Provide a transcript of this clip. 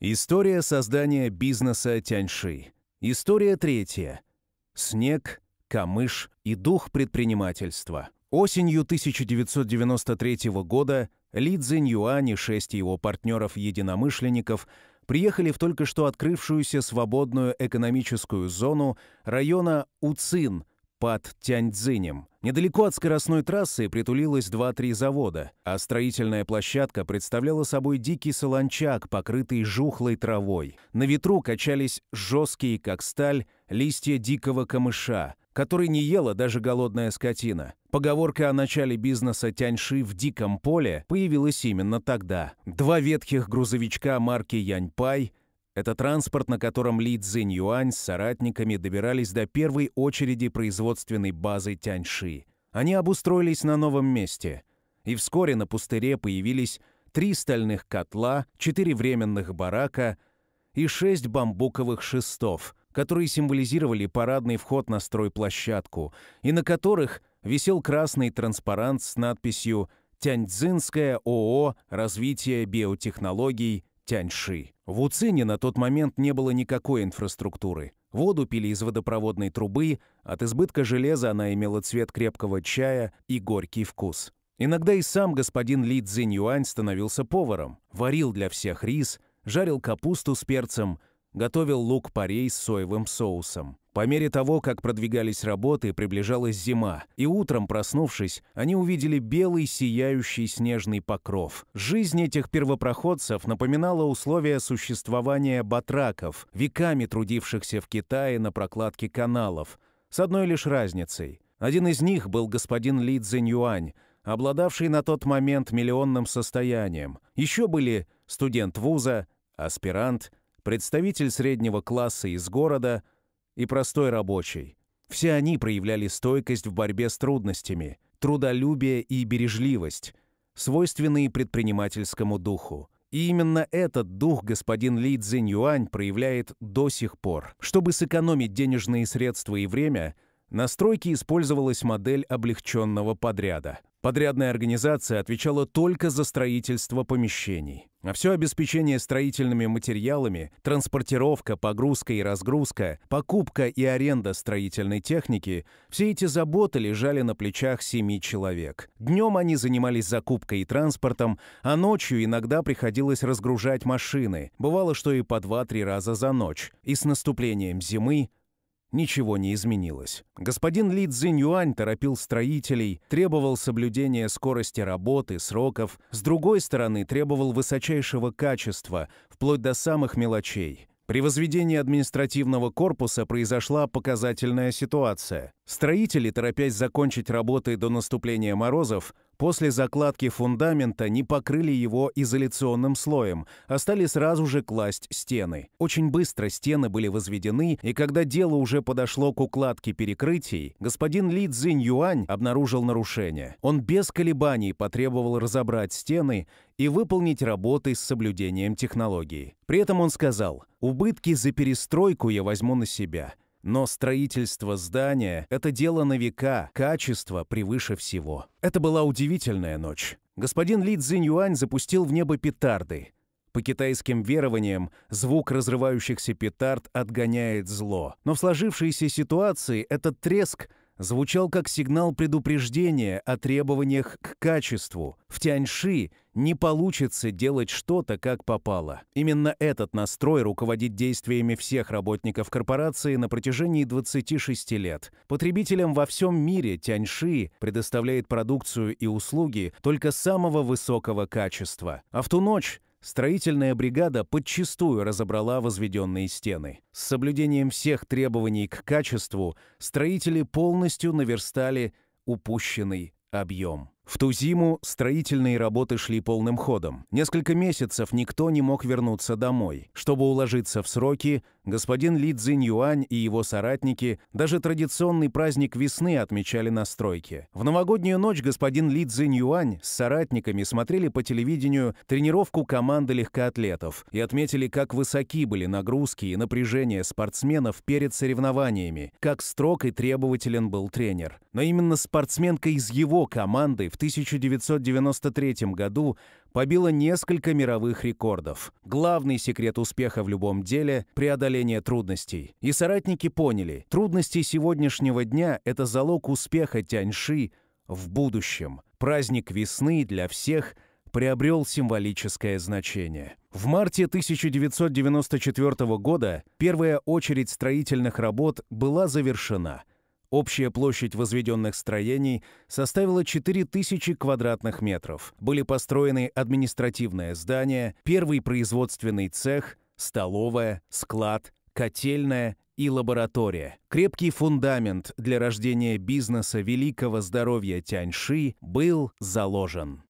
История создания бизнеса Тяньши. История третья. Снег, камыш и дух предпринимательства. Осенью 1993 года Ли Цзинь Юань и шесть его партнеров-единомышленников приехали в только что открывшуюся свободную экономическую зону района Уцин – под Тяньцзинем. Недалеко от скоростной трассы притулилось 2-3 завода, а строительная площадка представляла собой дикий солончак, покрытый жухлой травой. На ветру качались жесткие, как сталь, листья дикого камыша, который не ела даже голодная скотина. Поговорка о начале бизнеса Тяньши в диком поле появилась именно тогда. Два ветхих грузовичка марки Яньпай – это транспорт, на котором Ли Цзинь Юань с соратниками добирались до первой очереди производственной базы Тяньши. Они обустроились на новом месте. И вскоре на пустыре появились три стальных котла, четыре временных барака и шесть бамбуковых шестов, которые символизировали парадный вход на стройплощадку, и на которых висел красный транспарант с надписью «Тяньцзинское ООО «Развитие биотехнологий» Тяньши. В Уцине на тот момент не было никакой инфраструктуры. Воду пили из водопроводной трубы, от избытка железа она имела цвет крепкого чая и горький вкус. Иногда и сам господин Ли Цзинь Юань становился поваром, варил для всех рис, жарил капусту с перцем, готовил лук-порей с соевым соусом. По мере того, как продвигались работы, приближалась зима, и утром, проснувшись, они увидели белый сияющий снежный покров. Жизнь этих первопроходцев напоминала условия существования батраков, веками трудившихся в Китае на прокладке каналов, с одной лишь разницей. Один из них был господин Ли Цзиньюань, обладавший на тот момент миллионным состоянием. Еще были студент вуза, аспирант – представитель среднего класса из города и простой рабочий. Все они проявляли стойкость в борьбе с трудностями, трудолюбие и бережливость, свойственные предпринимательскому духу. И именно этот дух господин Ли Цзинь Юань проявляет до сих пор. Чтобы сэкономить денежные средства и время – на стройке использовалась модель облегченного подряда. Подрядная организация отвечала только за строительство помещений. А все обеспечение строительными материалами, транспортировка, погрузка и разгрузка, покупка и аренда строительной техники – все эти заботы лежали на плечах семи человек. Днем они занимались закупкой и транспортом, а ночью иногда приходилось разгружать машины, бывало, что и по два-три раза за ночь. И с наступлением зимы Ничего не изменилось. Господин Ли Цзиньюань торопил строителей, требовал соблюдения скорости работы, сроков, с другой стороны требовал высочайшего качества, вплоть до самых мелочей. При возведении административного корпуса произошла показательная ситуация. Строители, торопясь закончить работы до наступления морозов, После закладки фундамента не покрыли его изоляционным слоем, а стали сразу же класть стены. Очень быстро стены были возведены, и когда дело уже подошло к укладке перекрытий, господин Ли Цзинь Юань обнаружил нарушение. Он без колебаний потребовал разобрать стены и выполнить работы с соблюдением технологии. При этом он сказал, «Убытки за перестройку я возьму на себя». Но строительство здания – это дело на века, качество превыше всего. Это была удивительная ночь. Господин Ли Цзиньюань запустил в небо петарды. По китайским верованиям, звук разрывающихся петард отгоняет зло. Но в сложившейся ситуации этот треск – звучал как сигнал предупреждения о требованиях к качеству. В Тяньши не получится делать что-то, как попало. Именно этот настрой руководит действиями всех работников корпорации на протяжении 26 лет. Потребителям во всем мире Тяньши предоставляет продукцию и услуги только самого высокого качества. А в ту ночь Строительная бригада подчистую разобрала возведенные стены. С соблюдением всех требований к качеству строители полностью наверстали упущенный объем. В ту зиму строительные работы шли полным ходом. Несколько месяцев никто не мог вернуться домой. Чтобы уложиться в сроки, господин Ли Цзинь Юань и его соратники даже традиционный праздник весны отмечали на стройке. В новогоднюю ночь господин Ли Цзинь Юань с соратниками смотрели по телевидению тренировку команды легкоатлетов и отметили, как высоки были нагрузки и напряжение спортсменов перед соревнованиями, как строг и требователен был тренер. Но именно спортсменка из его команды в 1993 году побила несколько мировых рекордов. Главный секрет успеха в любом деле – преодоление трудностей. И соратники поняли, трудности сегодняшнего дня – это залог успеха Тяньши в будущем. Праздник весны для всех – приобрел символическое значение. В марте 1994 года первая очередь строительных работ была завершена. Общая площадь возведенных строений составила 4000 квадратных метров. Были построены административное здание, первый производственный цех, столовая, склад, котельная и лаборатория. Крепкий фундамент для рождения бизнеса великого здоровья Тяньши был заложен.